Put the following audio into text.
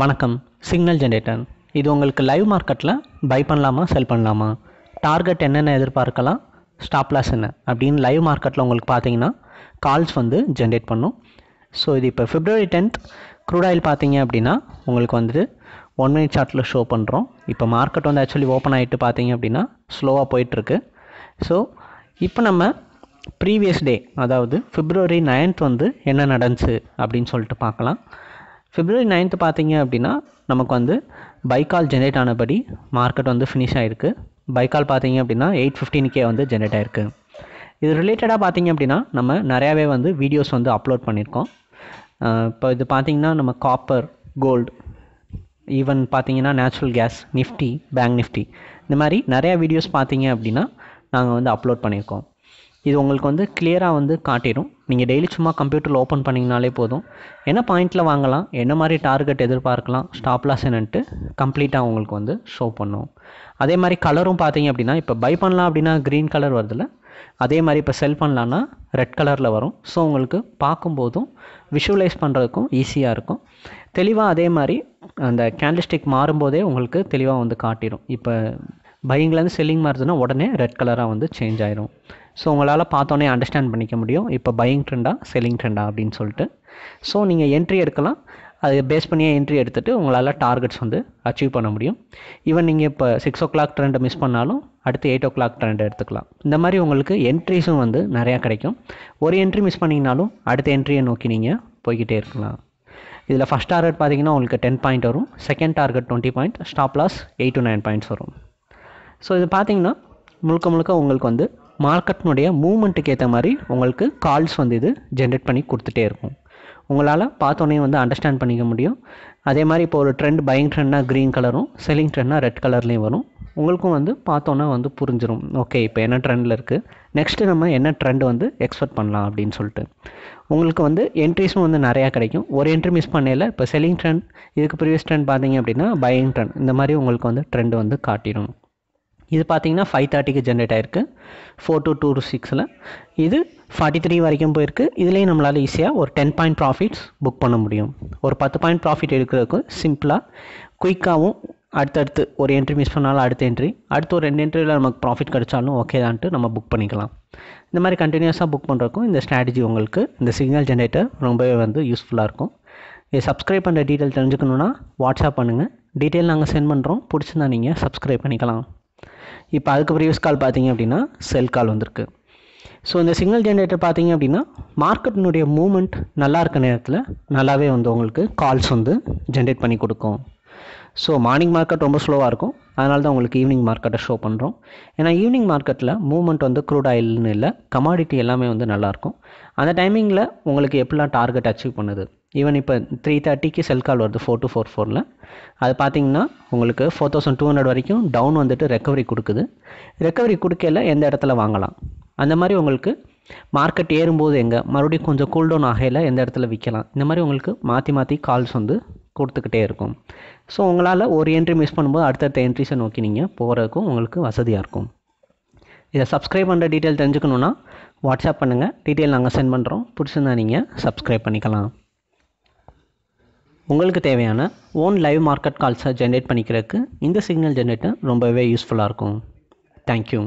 வணக்கம் signal generator இது உங்களுக்கு லைவ் மார்க்கெட்டில் பை பண்ணலாமா செல் பண்ணலாமா டார்கெட் என்னென்ன எதிர்பார்க்கலாம் ஸ்டாப் லாஸ் என்ன அப்படின்னு லைவ் மார்க்கெட்டில் உங்களுக்கு பார்த்தீங்கன்னா கால்ஸ் வந்து ஜென்ரேட் பண்ணும் ஸோ இது இப்போ ஃபிப்ரவரி டென்த் க்ரூட் ஆயில் பார்த்தீங்க அப்படின்னா உங்களுக்கு வந்துட்டு ஒன் மினிட் சார்ட்டில் ஷோ பண்ணுறோம் இப்போ மார்க்கெட் வந்து ஆக்சுவலி ஓப்பன் ஆகிட்டு பார்த்தீங்க அப்படின்னா ஸ்லோவாக போயிட்டுருக்கு ஸோ இப்போ நம்ம ப்ரீவியஸ் டே அதாவது ஃபிப்ரவரி நைன்த் வந்து என்ன நடந்துச்சு அப்படின்னு சொல்லிட்டு பார்க்கலாம் ஃபிப்ரவரி நைன்த்து பார்த்தீங்க அப்படின்னா நமக்கு வந்து பைக்கால் ஜென்ரேட் ஆனபடி மார்க்கெட் வந்து ஃபினிஷ் ஆகிருக்கு பைக்கால் பார்த்தீங்க அப்படின்னா எயிட் ஃபிஃப்டீனுக்கே வந்து ஜென்ரேட் ஆகிருக்கு இது ரிலேட்டடாக பார்த்தீங்க அப்படின்னா நம்ம நிறையாவே வந்து வீடியோஸ் வந்து அப்லோட் பண்ணியிருக்கோம் இப்போ இது பார்த்தீங்கன்னா நம்ம காப்பர் கோல்டு ஈவன் பார்த்தீங்கன்னா natural gas Nifty Bank Nifty இந்த மாதிரி நிறையா வீடியோஸ் பார்த்தீங்க அப்படின்னா நாங்கள் வந்து அப்லோட் பண்ணியிருக்கோம் இது உங்களுக்கு வந்து கிளியராக வந்து காட்டிடும் நீங்கள் டெய்லி சும்மா கம்ப்யூட்டரில் ஓப்பன் பண்ணிங்கனாலே போதும் என்ன பாயிண்டில் வாங்கலாம் என்ன மாதிரி டார்கெட் எதிர்பார்க்கலாம் ஸ்டாப்லாஸ் என்னன்ட்டு கம்ப்ளீட்டாக உங்களுக்கு வந்து ஷோ பண்ணும் அதே மாதிரி கலரும் பார்த்தீங்க அப்படின்னா இப்போ பை பண்ணலாம் அப்படின்னா க்ரீன் கலர் வருதுல அதே மாதிரி இப்போ செல் பண்ணலான்னா ரெட் கலரில் வரும் ஸோ உங்களுக்கு பார்க்கும்போதும் விஷுவலைஸ் பண்ணுறதுக்கும் ஈஸியாக இருக்கும் தெளிவாக அதே மாதிரி அந்த கேண்டில்ஸ்டிக் மாறும்போதே உங்களுக்கு தெளிவாக வந்து காட்டிடும் இப்போ பையங்கிலேருந்து செல்லிங் மாறுதுன்னா உடனே ரெட் கலராக வந்து சேஞ்ச் ஆயிரும் ஸோ உங்களால் பார்த்தோன்னே அண்டர்ஸ்டாண்ட் பண்ணிக்க முடியும் இப்போ பையிங் ட்ரெண்டாக செல்லிங் ட்ரெண்டா அப்படின்னு சொல்லிட்டு ஸோ நீங்கள் என்ட்ரி எடுக்கலாம் அது பேஸ் பண்ணியே என்ட்ரி எடுத்துகிட்டு உங்களால் டார்கெட்ஸ் வந்து அச்சீவ் பண்ண முடியும் ஈவன் நீங்கள் இப்போ சிக்ஸ் ஓ கிளாக் ட்ரெண்டை மிஸ் பண்ணாலும் அடுத்து எயிட் ஓ கிளாக் ட்ரெண்டை எடுத்துக்கலாம் இந்த மாதிரி உங்களுக்கு என்ட்ரிஸும் வந்து நிறையா கிடைக்கும் ஒரு என்ட்ரி மிஸ் பண்ணிங்கனாலும் அடுத்த என்ட்ரியை நோக்கி நீங்கள் போய்கிட்டே இருக்கலாம் இதில் ஃபஸ்ட் டார்கெட் பார்த்தீங்கன்னா உங்களுக்கு டென் பாயிண்ட் வரும் second target twenty point stop loss eight to nine points வரும் ஸோ இது பார்த்தீங்கன்னா முழுக்க முழுக்க உங்களுக்கு வந்து மார்க்கெட்னுடைய மூமெண்ட்டுக்கு ஏற்ற மாதிரி உங்களுக்கு கால்ஸ் வந்து இது ஜென்ரேட் பண்ணி கொடுத்துட்டே இருக்கும் உங்களால் பார்த்தோன்னே வந்து அண்டர்ஸ்டாண்ட் பண்ணிக்க முடியும் அதே மாதிரி இப்போ ஒரு ட்ரெண்ட் பையிங் ட்ரெண்ட்னா க்ரீன் கலரும் செல்லிங் ட்ரெண்ட்னா ரெட் கலர்லேயும் வரும் உங்களுக்கும் வந்து பார்த்தோன்னா வந்து புரிஞ்சிடும் ஓகே இப்போ என்ன ட்ரெண்டில் இருக்குது நெக்ஸ்ட்டு நம்ம என்ன ட்ரெண்ட் வந்து எக்ஸ்பெக்ட் பண்ணலாம் அப்படின்னு சொல்லிட்டு உங்களுக்கு வந்து என்ட்ரிஸும் வந்து நிறையா கிடைக்கும் ஒரு என்ட்ரி மிஸ் பண்ணையில் இப்போ செல்லிங் ட்ரெண்ட் இதுக்கு ப்ரீவியஸ் ட்ரெண்ட் பார்த்தீங்க அப்படின்னா பையிங் ட்ரெண்ட் இந்த மாதிரி உங்களுக்கு வந்து ட்ரெண்ட் வந்து காட்டிடும் இது பார்த்தீங்கன்னா ஃபைவ் தேர்ட்டிக்கு ஜென்ரேட் ஆயிருக்கு ஃபோர் டூ டூ சிக்ஸில் இது ஃபார்ட்டி த்ரீ வரைக்கும் போயிருக்கு இதுலேயும் நம்மளால் ஈஸியாக ஒரு டென் பாயிண்ட் ப்ராஃபிட்ஸ் புக் பண்ண முடியும் ஒரு பத்து பாயிண்ட் ப்ராஃபிட் எடுக்கிறதுக்கு சிம்பிளாக குயிக்காகவும் அடுத்தடுத்து ஒரு என்ட்ரி மிஸ் பண்ணாலும் அடுத்த என்ட்ரி அடுத்து ஒரு ரெண்டு என்ட்ரியில் நமக்கு ப்ராஃபிட் கிடைச்சாலும் ஓகே தான்ட்டு நம்ம புக் பண்ணிக்கலாம் இந்த மாதிரி கண்டினியூஸாக புக் பண்ணுறக்கும் இந்த ஸ்ட்ராட்டஜி உங்களுக்கு இந்த சிக்னல் ஜென்ரேட்டர் ரொம்பவே வந்து யூஸ்ஃபுல்லாக இருக்கும் இதை சப்ஸ்கிரைப் பண்ணுற டீட்டெயில் தெரிஞ்சுக்கணுன்னா வாட்ஸ்அப் பண்ணுங்கள் டீட்டெயில் நாங்கள் சென்ட் பண்ணுறோம் பிடிச்சிருந்தா நீங்கள் சப்ஸ்கிரைப் பண்ணிக்கலாம் இப்போ அதுக்கு ப்ரீவியஸ் கால் பார்த்தீங்க அப்படின்னா செல் கால் வந்திருக்கு ஸோ இந்த சிங்கிள் ஜென்ரேட்டர் பார்த்தீங்க அப்படின்னா மார்க்கெட்டினுடைய மூமெண்ட் நல்லா இருக்க நேரத்தில் நல்லாவே வந்து உங்களுக்கு கால்ஸ் வந்து ஜென்ரேட் பண்ணி கொடுக்கும் ஸோ மார்னிங் மார்க்கெட் ரொம்ப ஸ்லோவாக இருக்கும் அதனால தான் உங்களுக்கு ஈவினிங் மார்க்கெட்டை ஷோ பண்ணுறோம் ஏன்னா ஈவினிங் மார்க்கெட்டில் மூவ்மெண்ட் வந்து க்ரூட் ஆயில்னு இல்லை கமாடிட்டி எல்லாமே வந்து நல்லாயிருக்கும் அந்த டைமிங்கில் உங்களுக்கு எப்படிலாம் டார்கெட் அச்சீவ் பண்ணுது ஈவன் இப்போ த்ரீ தேர்ட்டிக்கு செல் கால் வருது ஃபோர் டூ ஃபோர் ஃபோரில் அது பார்த்தீங்கன்னா உங்களுக்கு ஃபோர் தௌசண்ட் டூ ஹண்ட்ரட் வரைக்கும் டவுன் வந்துட்டு ரெக்கவரி கொடுக்குது ரெக்கவரி கொடுக்கல எந்த இடத்துல வாங்கலாம் அந்த மாதிரி உங்களுக்கு மார்க்கெட் ஏறும்போது எங்கே மறுபடியும் கொஞ்சம் டவுன் ஆகையில் எந்த இடத்துல விற்கலாம் இந்த மாதிரி உங்களுக்கு மாற்றி மாற்றி கால்ஸ் வந்து கொடுத்துக்கிட்டே இருக்கும் ஸோ உங்களால் ஒரு என்ட்ரி மிஸ் பண்ணும்போது அடுத்தடுத்த என்ட்ரிஸை நோக்கி நீங்கள் போகிறதுக்கும் உங்களுக்கு வசதியாக இருக்கும் இதை சப்ஸ்கிரைப் பண்ணுற டீட்டெயில் தெரிஞ்சுக்கணுன்னா வாட்ஸ்அப் பண்ணுங்கள் டீட்டெயில் நாங்கள் சென்ட் பண்ணுறோம் பிடிச்சிருந்தா நீங்கள் சப்ஸ்கிரைப் பண்ணிக்கலாம் உங்களுக்கு தேவையான ஓன் லைவ் மார்க்கெட் கால்ஸை ஜென்ரேட் பண்ணிக்கிறதுக்கு இந்த சிக்னல் ஜென்ரேட்டர் ரொம்பவே யூஸ்ஃபுல்லாக இருக்கும் தேங்க்யூ